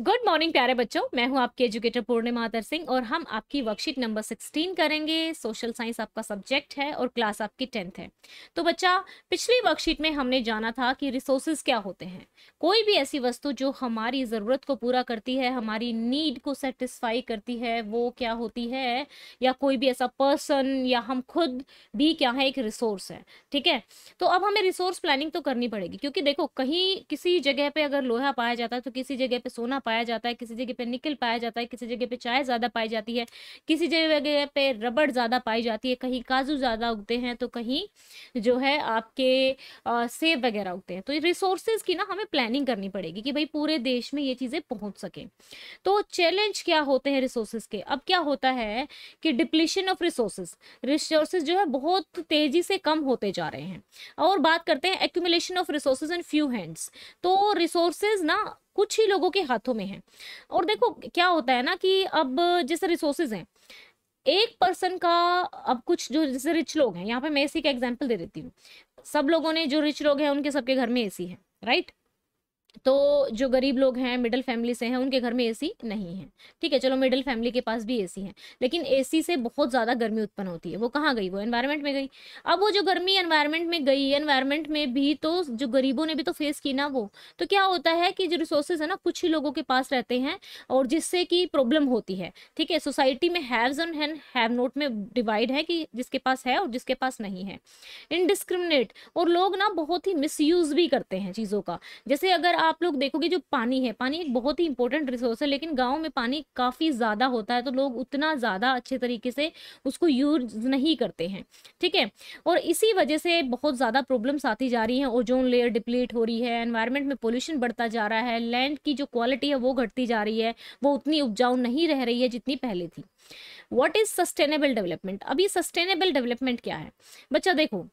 Good morning प्यारे बच्चों मैं हूं आपके एजुकेटर पूर्णिमा आदर सिंह और हम आपकी वर्कशीट नंबर 16 करेंगे सोशल साइंस आपका सब्जेक्ट है और क्लास आपकी टेंथ है तो बच्चा पिछली वर्कशीट में हमने जाना था कि रिसोर्सेज क्या होते हैं कोई भी ऐसी वस्तु जो हमारी ज़रूरत को पूरा करती है हमारी नीड को सेटिस्फाई करती है वो क्या होती है या कोई भी ऐसा पर्सन या हम खुद भी क्या है एक रिसोर्स है ठीक है तो अब हमें रिसोर्स प्लानिंग तो करनी पड़ेगी क्योंकि देखो कहीं किसी जगह पर अगर लोहा पाया जाता है तो किसी जगह पर सोना पाया जाता है किसी जगह पे निकल पाया जाता है किसी जगह पे चाय ज़्यादा पाई जाती है किसी जगह पे रबड़ ज़्यादा पाई जाती है कहीं काजू ज़्यादा उगते हैं तो कहीं जो है आपके सेब वगैरह उगते हैं तो रिसोर्सेज की ना हमें प्लानिंग करनी पड़ेगी कि भाई पूरे देश में ये चीज़ें पहुँच सकें तो चैलेंज क्या होते हैं रिसोर्सेज के अब क्या होता है कि डिप्लीशन ऑफ रिसोर्सेज रिसोर्सेज जो है बहुत तेज़ी से कम होते जा रहे हैं और बात करते हैं accumulation of resources in few hands तो रिसोर्सेज ना कुछ ही लोगों के हाथों में है और देखो क्या होता है ना कि अब जैसे रिसोर्सेज हैं एक पर्सन का अब कुछ जो जैसे रिच लोग हैं यहाँ पे मैं इसी का एग्जाम्पल दे देती हूँ सब लोगों ने जो रिच लोग हैं उनके सबके घर में एसी है राइट तो जो गरीब लोग हैं मिडिल फैमिली से हैं उनके घर में एसी नहीं है ठीक है चलो मिडिल फैमिली के पास भी एसी है लेकिन एसी से बहुत ज़्यादा गर्मी उत्पन्न होती है वो कहाँ गई वो एनवायरनमेंट में गई अब वो जो गर्मी एनवायरनमेंट में गई एनवायरनमेंट में भी तो जो गरीबों ने भी तो फेस की ना वो तो क्या होता है कि जो रिसोर्सेज है ना कुछ ही लोगों के पास रहते हैं और जिससे कि प्रॉब्लम होती है ठीक है सोसाइटी में haves and hand have not में डिवाइड है कि जिसके पास है और जिसके पास नहीं है इनडिस्क्रिमिनेट और लोग ना बहुत ही मिस भी करते हैं चीज़ों का जैसे अगर आप लोग देखोगे जो पानी है पानी एक बहुत ही इंपॉर्टेंट रिसोर्स है लेकिन गाँव में पानी काफ़ी ज़्यादा होता है तो लोग उतना ज़्यादा अच्छे तरीके से उसको यूज नहीं करते हैं ठीक है और इसी वजह से बहुत ज़्यादा प्रॉब्लम्स आती जा रही हैं ओजोन लेयर डिप्लीट हो रही है एनवायरमेंट में पोल्यूशन बढ़ता जा रहा है लैंड की जो क्वालिटी है वो घटती जा रही है वो उतनी उपजाऊ नहीं रह रही है जितनी पहले थी वॉट इज़ सस्टेनेबल डेवलपमेंट अभी सस्टेनेबल डेवलपमेंट क्या है बच्चा देखो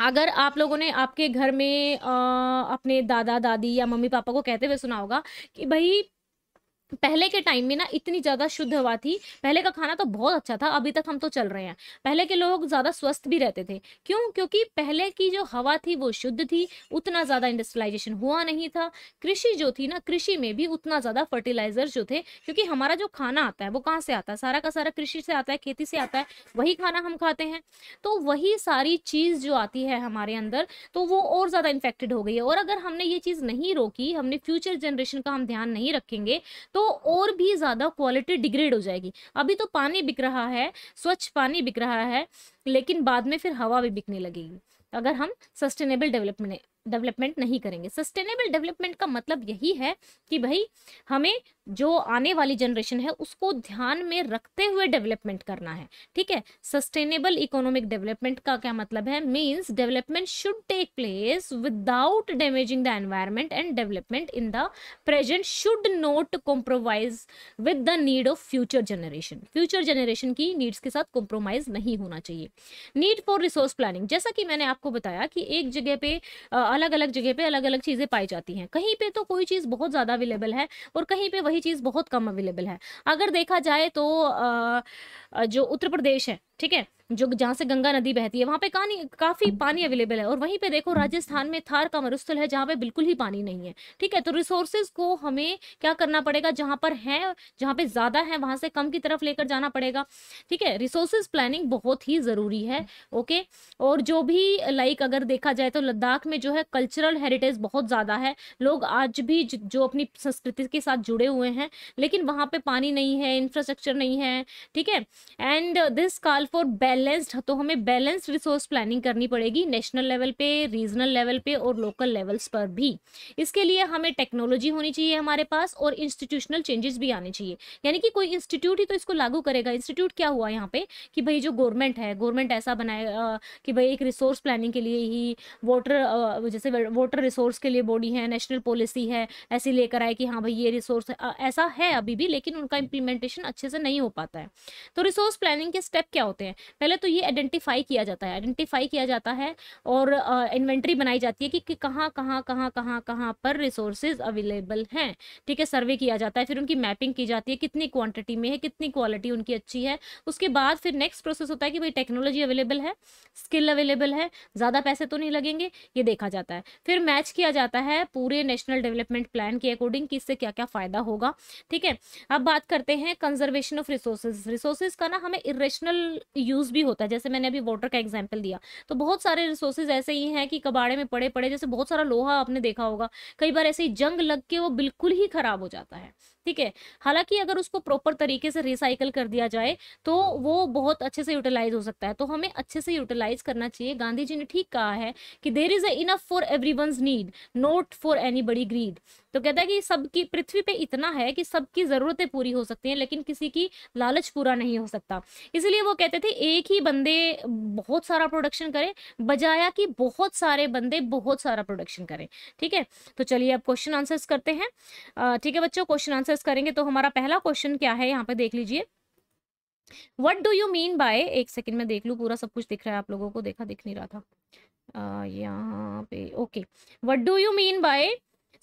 अगर आप लोगों ने आपके घर में आ, अपने दादा दादी या मम्मी पापा को कहते हुए सुना होगा कि भाई पहले के टाइम में ना इतनी ज़्यादा शुद्ध हवा थी पहले का खाना तो बहुत अच्छा था अभी तक हम तो चल रहे हैं पहले के लोग ज़्यादा स्वस्थ भी रहते थे क्यों क्योंकि पहले की जो हवा थी वो शुद्ध थी उतना ज़्यादा इंडस्ट्रियलाइजेशन हुआ नहीं था कृषि जो थी ना कृषि में भी उतना ज़्यादा फर्टिलाइजर जो थे क्योंकि हमारा जो खाना आता है वो कहाँ से आता है सारा का सारा कृषि से आता है खेती से आता है वही खाना हम खाते हैं तो वही सारी चीज़ जो आती है हमारे अंदर तो वो और ज़्यादा इन्फेक्टेड हो गई है और अगर हमने ये चीज़ नहीं रोकी हमने फ्यूचर जनरेशन का हम ध्यान नहीं रखेंगे तो और भी ज़्यादा क्वालिटी डिग्रेड हो जाएगी अभी तो पानी बिक रहा है स्वच्छ पानी बिक रहा है लेकिन बाद में फिर हवा भी बिकने लगेगी अगर हम सस्टेनेबल डेवलपमेंट डेवलपमेंट नहीं करेंगे सस्टेनेबल डेवलपमेंट का मतलब यही है कि भाई हमें जो आने वाली जनरेशन है उसको ध्यान में रखते हुए डेवलपमेंट करना है ठीक है सस्टेनेबल इकोनॉमिक डेवलपमेंट का क्या मतलब है means development should take place without damaging the environment and development in the present should not compromise with the need of future generation future generation की नीड्स के साथ कॉम्प्रोमाइज नहीं होना चाहिए नीड फॉर रिसोर्स प्लानिंग जैसा कि मैंने आपको बताया कि एक जगह पे अलग अलग जगह पे अलग अलग चीज़ें पाई जाती हैं कहीं पे तो कोई चीज़ बहुत ज़्यादा अवेलेबल है और कहीं पे वही चीज़ बहुत कम अवेलेबल है अगर देखा जाए तो आ, जो उत्तर प्रदेश है ठीक है जो जहाँ से गंगा नदी बहती है वहाँ पे कानी काफ़ी पानी अवेलेबल है और वहीं पे देखो राजस्थान में थार का मरुस्थल है जहाँ पे बिल्कुल ही पानी नहीं है ठीक है तो रिसोर्सेज को हमें क्या करना पड़ेगा जहाँ पर है जहाँ पे ज़्यादा है वहाँ से कम की तरफ लेकर जाना पड़ेगा ठीक है रिसोर्सेज प्लानिंग बहुत ही ज़रूरी है ओके और जो भी लाइक अगर देखा जाए तो लद्दाख में जो है कल्चरल हेरिटेज बहुत ज़्यादा है लोग आज भी जो अपनी संस्कृति के साथ जुड़े हुए हैं लेकिन वहाँ पर पानी नहीं है इंफ्रास्ट्रक्चर नहीं है ठीक है and this call for balanced तो हमें बैलेंस्ड रिसोर्स प्लानिंग करनी पड़ेगी नेशनल लेवल पे रीजनल लेवल पे और लोकल लेवल्स पर भी इसके लिए हमें टेक्नोलॉजी होनी चाहिए हमारे पास और इंस्टीट्यूशनल चेंजेस भी आने चाहिए यानी कि कोई इंस्टीट्यूट ही तो इसको लागू करेगा इंस्टीट्यूट क्या हुआ यहाँ पे कि भाई जो गवर्नमेंट है गवर्नमेंट ऐसा बनाएगा कि भाई एक रिसोर्स प्लानिंग के लिए ही वोटर जैसे वोटर रिसोर्स के लिए बॉडी है नेशनल पॉलिसी है ऐसी लेकर आए कि हाँ भाई ये रिसोर्स ऐसा है अभी भी लेकिन उनका इम्प्लीमेंटेशन अच्छे से नहीं हो पाता है तो रिसोर्स प्लानिंग के स्टेप क्या होते हैं पहले तो ये आइडेंटिफाई किया जाता है आइडेंटिफाई किया जाता है और इन्वेंट्री बनाई जाती है कि, कि कहाँ कहाँ कहाँ कहाँ कहाँ पर रिसोर्सेज अवेलेबल हैं ठीक है सर्वे किया जाता है फिर उनकी मैपिंग की जाती है कितनी क्वान्टिटी में है कितनी क्वालिटी उनकी अच्छी है उसके बाद फिर नेक्स्ट प्रोसेस होता है कि भाई टेक्नोलॉजी अवेलेबल है स्किल अवेलेबल है ज़्यादा पैसे तो नहीं लगेंगे ये देखा जाता है फिर मैच किया जाता है पूरे नेशनल डेवलपमेंट प्लान के अकॉर्डिंग कि इससे क्या क्या फ़ायदा होगा ठीक है अब बात करते हैं कंजर्वेशन ऑफ रिसोर्सेज रिसोर्सेज उसका ना हमें इरेशनल यूज़ भी होता है जैसे मैंने अभी वाटर का एग्जाम्पल दिया तो बहुत सारे रिसोर्सेज ऐसे ही हैं कि कबाड़े में पड़े पड़े जैसे बहुत सारा लोहा आपने देखा होगा कई बार ऐसे ही जंग लग के वो बिल्कुल ही ख़राब हो जाता है ठीक है हालांकि अगर उसको प्रॉपर तरीके से रिसाइकल कर दिया जाए तो वो बहुत अच्छे से यूटिलाइज हो सकता है तो हमें अच्छे से यूटिलाइज करना चाहिए गांधी जी ने ठीक कहा है कि there is a enough for every need not for any greed तो कहता है कि सबकी पृथ्वी पे इतना है कि सबकी ज़रूरतें पूरी हो सकती हैं लेकिन किसी की लालच पूरा नहीं हो सकता इसलिए वो कहते थे एक ही बंदे बहुत सारा प्रोडक्शन करें बजाया कि बहुत सारे बंदे बहुत सारा प्रोडक्शन करें ठीक है तो चलिए अब क्वेश्चन आंसर्स करते हैं ठीक है बच्चों क्वेश्चन आंसर्स करेंगे तो हमारा पहला क्वेश्चन क्या है यहाँ पे देख लीजिए what do you mean by एक सेकेंड में देख लूँ पूरा सब कुछ दिख रहा है आप लोगों को देखा दिख नहीं रहा था यहाँ पे okay what do you mean by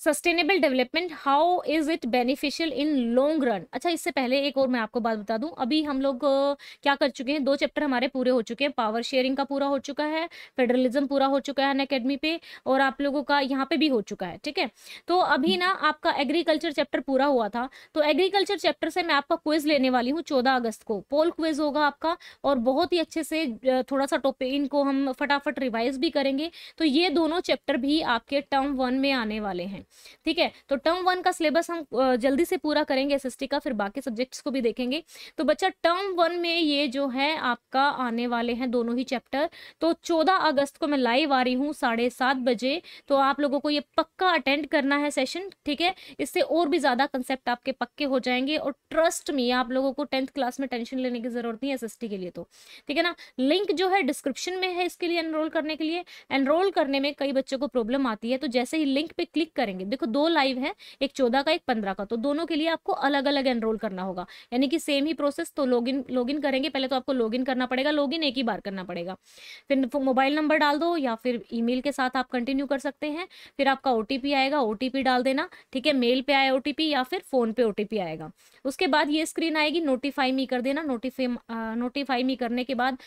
sustainable development how is it beneficial in long run अच्छा इससे पहले एक और मैं आपको बात बता दूं अभी हम लोग क्या कर चुके हैं दो चैप्टर हमारे पूरे हो चुके हैं पावर शेयरिंग का पूरा हो चुका है फेडरलिज्म पूरा हो चुका है अकेडमी पे और आप लोगों का यहाँ पे भी हो चुका है ठीक है तो अभी ना आपका एग्रीकल्चर चैप्टर पूरा हुआ था तो एग्रीकल्चर चैप्टर से मैं आपका क्विज लेने वाली हूँ चौदह अगस्त को पोल क्विज होगा आपका और बहुत ही अच्छे से थोड़ा सा टॉपिक इनको हम फटाफट रिवाइज भी करेंगे तो ये दोनों चैप्टर भी आपके टर्म वन में आने वाले हैं ठीक है तो टर्म वन का सिलेबस हम जल्दी से पूरा करेंगे एस का फिर बाकी सब्जेक्ट्स को भी देखेंगे तो बच्चा टर्म वन में ये जो है आपका आने वाले हैं दोनों ही चैप्टर तो चौदह अगस्त को मैं लाइव आ रही हूँ साढ़े सात बजे तो आप लोगों को ये पक्का अटेंड करना है सेशन ठीक है इससे और भी ज़्यादा कंसेप्ट आपके पक्के हो जाएंगे और ट्रस्ट में आप लोगों को टेंथ क्लास में टेंशन लेने की ज़रूरत नहीं है एस के लिए तो ठीक है ना लिंक जो है डिस्क्रिप्शन में है इसके लिए एनरोल करने के लिए एनरोल करने में कई बच्चों को प्रॉब्लम आती है तो जैसे ही लिंक पे क्लिक करेंगे आगे देखो दो लाइव है एक चौदह का एक पंद्रह का तो दोनों के लिए आपको अलग अलग एनरोल करना होगा यानी कि सेम ही प्रोसेस तो लॉग इन लॉग इन करेंगे पहले तो आपको लॉग इन करना पड़ेगा लॉग इन एक ही बार करना पड़ेगा फिर मोबाइल नंबर डाल दो या फिर ईमेल के साथ आप कंटिन्यू कर सकते हैं फिर आपका ओ आएगा ओ डाल देना ठीक है मेल पे आया ओ या फिर फ़ोन पे ओ आएगा उसके बाद ये स्क्रीन आएगी नोटिफाई मी कर देना नोटिफाई नोटिफाई मी करने के बाद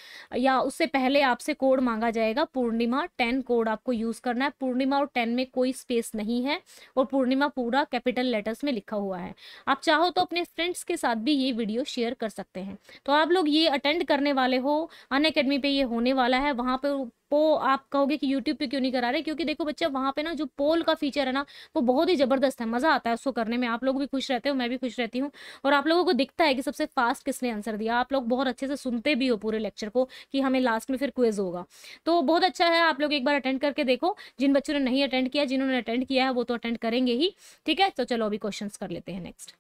या उससे पहले आपसे कोड मांगा जाएगा पूर्णिमा टेन कोड आपको यूज़ करना है पूर्णिमा और टेन में कोई स्पेस नहीं है है और पूर्णिमा पूरा कैपिटल लेटर्स में लिखा हुआ है आप चाहो तो अपने फ्रेंड्स के साथ भी ये वीडियो शेयर कर सकते हैं तो आप लोग ये अटेंड करने वाले हो अन अकेडमी पे ये होने वाला है वहाँ पर आपको आप कहोगे कि यूट्यूब पे क्यों नहीं करा रहे क्योंकि देखो बच्चा वहाँ पे ना जो पोल का फीचर है ना वो बहुत ही ज़बरदस्त है मज़ा आता है उसको करने में आप लोग भी खुश रहते हो मैं भी खुश रहती हूँ और आप लोगों को दिखता है कि सबसे फास्ट किसने आंसर दिया आप लोग बहुत अच्छे से सुनते भी हो पूरे लेक्चर को कि हमें लास्ट में फिर क्वेज होगा तो बहुत अच्छा है आप लोग एक बार अटेंड करके देखो जिन बच्चों ने नहीं अटेंड किया जिन्होंने अटेंड किया है वो तो अटेंड करेंगे ही ठीक है तो चलो अभी क्वेश्चन कर लेते हैं next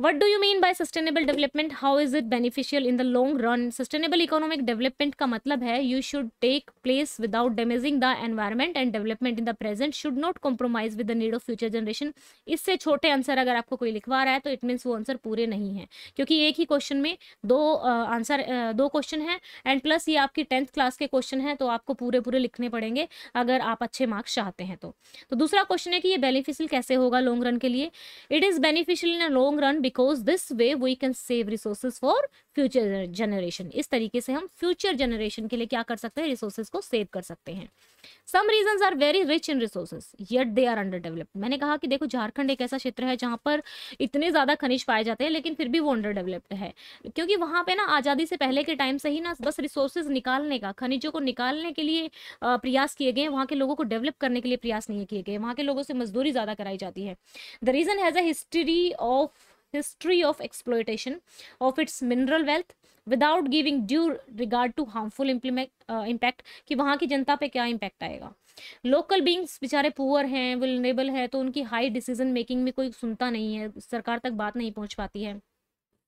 What do you mean by sustainable development? How is it beneficial in the long run? Sustainable economic development का मतलब है you should take place without damaging the environment and development in the present should not compromise with the need of future generation. इससे छोटे answer अगर आपको कोई लिखवा रहा है तो इट मीन्स वो आंसर पूरे नहीं हैं क्योंकि एक ही क्वेश्चन में दो आंसर uh, uh, दो क्वेश्चन हैं एंड प्लस ये आपकी टेंथ क्लास के क्वेश्चन हैं तो आपको पूरे पूरे लिखने पड़ेंगे अगर आप अच्छे मार्क्स चाहते हैं तो, तो दूसरा क्वेश्चन है कि ये बेनिफिशियल कैसे होगा लॉन्ग रन के लिए it is beneficial in a long run because this way we can save resources for future generation इस तरीके से हम फ्यूचर जनरेशन के लिए क्या कर सकते हैं रिसोर्सेज को सेव कर सकते हैं some region are very rich in resources yet they are under developed मैंने कहा कि देखो झारखंड एक ऐसा क्षेत्र है जहाँ पर इतने ज़्यादा खनिज पाए जाते हैं लेकिन फिर भी वो अंडर डेवलप्ड है क्योंकि वहाँ पे ना आज़ादी से पहले के टाइम से ही ना बस रिसोर्सेज निकालने का खनिजों को निकालने के लिए प्रयास किए गए वहाँ के लोगों को डेवलप करने के लिए प्रयास नहीं किए गए वहाँ के लोगों से मजदूरी ज़्यादा कराई जाती है the reason has a history of history of exploitation of its mineral wealth without giving due regard to harmful impact कि वहाँ की जनता पे क्या इम्पैक्ट आएगा लोकल बींग्स बेचारे पुअर हैं वेबल है तो उनकी हाई डिसीजन मेकिंग में कोई सुनता नहीं है सरकार तक बात नहीं पहुँच पाती है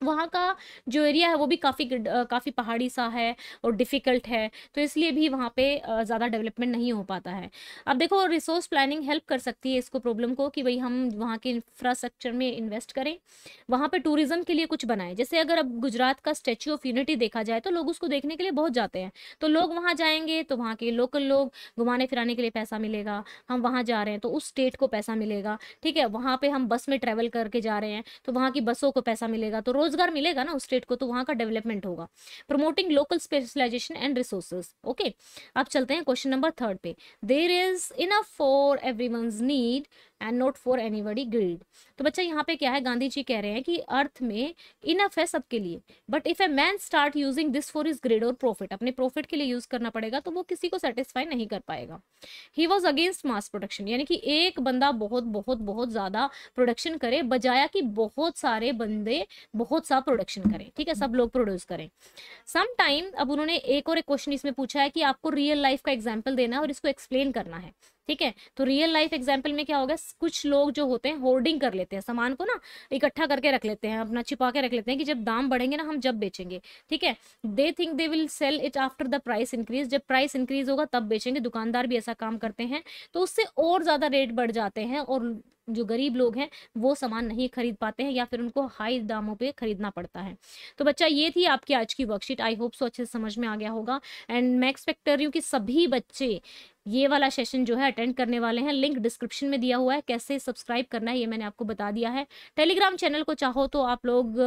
वहाँ का जो एरिया है वो भी काफ़ी काफ़ी पहाड़ी सा है और डिफ़िकल्ट है तो इसलिए भी वहाँ पे ज़्यादा डेवलपमेंट नहीं हो पाता है अब देखो रिसोर्स प्लानिंग हेल्प कर सकती है इसको प्रॉब्लम को कि भाई हम वहाँ के इंफ्रास्ट्रक्चर में इन्वेस्ट करें वहाँ पे टूरिज़्म के लिए कुछ बनाएं जैसे अगर अब गुजरात का स्टैचू ऑफ यूनिटी देखा जाए तो लोग उसको देखने के लिए बहुत जाते हैं तो लोग वहाँ जाएँगे तो वहाँ के लोकल लोग घुमाने फिराने के लिए पैसा मिलेगा हम वहाँ जा रहे हैं तो उस स्टेट को पैसा मिलेगा ठीक है वहाँ पर हम बस में ट्रैवल करके जा रहे हैं तो वहाँ की बसों को पैसा मिलेगा तो रोज़ रोजगार मिलेगा ना उस स्टेट को तो वहां का डेवलपमेंट होगा promoting local specialization and resources okay अब चलते हैं क्वेश्चन नंबर थर्ड पे there is enough for every need and not for anybody greed तो बच्चा यहाँ पे क्या है गांधी जी कह रहे हैं कि अर्थ में इनफ है सबके लिए but if a man start using this for his greed और प्रॉफिट अपने प्रॉफिट के लिए यूज करना पड़ेगा तो वो किसी को सेटिस्फाई नहीं कर पाएगा he was against mass production यानी कि एक बंदा बहुत बहुत बहुत ज्यादा प्रोडक्शन करे बजाया कि बहुत सारे बंदे बहुत सा प्रोडक्शन करें ठीक है सब लोग प्रोड्यूस करें समाइम अब उन्होंने एक और एक क्वेश्चन इसमें पूछा है कि आपको रियल लाइफ का एग्जाम्पल देना है और इसको एक्सप्लेन करना है ठीक है तो रियल लाइफ एग्जाम्पल में क्या होगा कुछ लोग जो होते हैं होर्डिंग कर लेते हैं सामान को ना इकट्ठा करके रख लेते हैं अपना छिपा के रख लेते हैं कि जब दाम बढ़ेंगे ना हम जब बेचेंगे ठीक है they think they will sell it after the price increase जब प्राइस इंक्रीज होगा तब बेचेंगे दुकानदार भी ऐसा काम करते हैं तो उससे और ज़्यादा रेट बढ़ जाते हैं और जो गरीब लोग हैं वो सामान नहीं खरीद पाते हैं या फिर उनको हाई दामों पे खरीदना पड़ता है तो बच्चा ये थी आपकी आज की वर्कशीट आई होप सो अच्छे से समझ में आ गया होगा एंड मैं एक्सपेक्ट कर रही हूँ कि सभी बच्चे ये वाला सेशन जो है अटेंड करने वाले हैं लिंक डिस्क्रिप्शन में दिया हुआ है कैसे सब्सक्राइब करना है ये मैंने आपको बता दिया है टेलीग्राम चैनल को चाहो तो आप लोग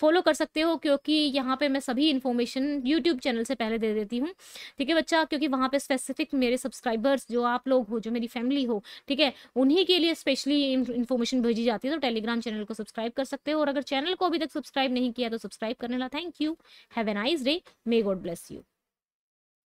फॉलो कर सकते हो क्योंकि यहाँ पे मैं सभी इन्फॉर्मेशन यूट्यूब चैनल से पहले दे देती हूँ ठीक है बच्चा क्योंकि वहाँ पे स्पेसिफिक मेरे सब्सक्राइबर्स जो आप लोग हो जो मेरी फैमिली हो ठीक है उन्हीं उन्हीं के लिए स्पेशली इन्फॉर्मेशन भेजी जाती है तो टेलीग्राम चैनल को सब्सक्राइब कर सकते हो और अगर चैनल को अभी तक सब्सक्राइब नहीं किया तो सब्सक्राइब करने ला thank you have a nice day may God bless you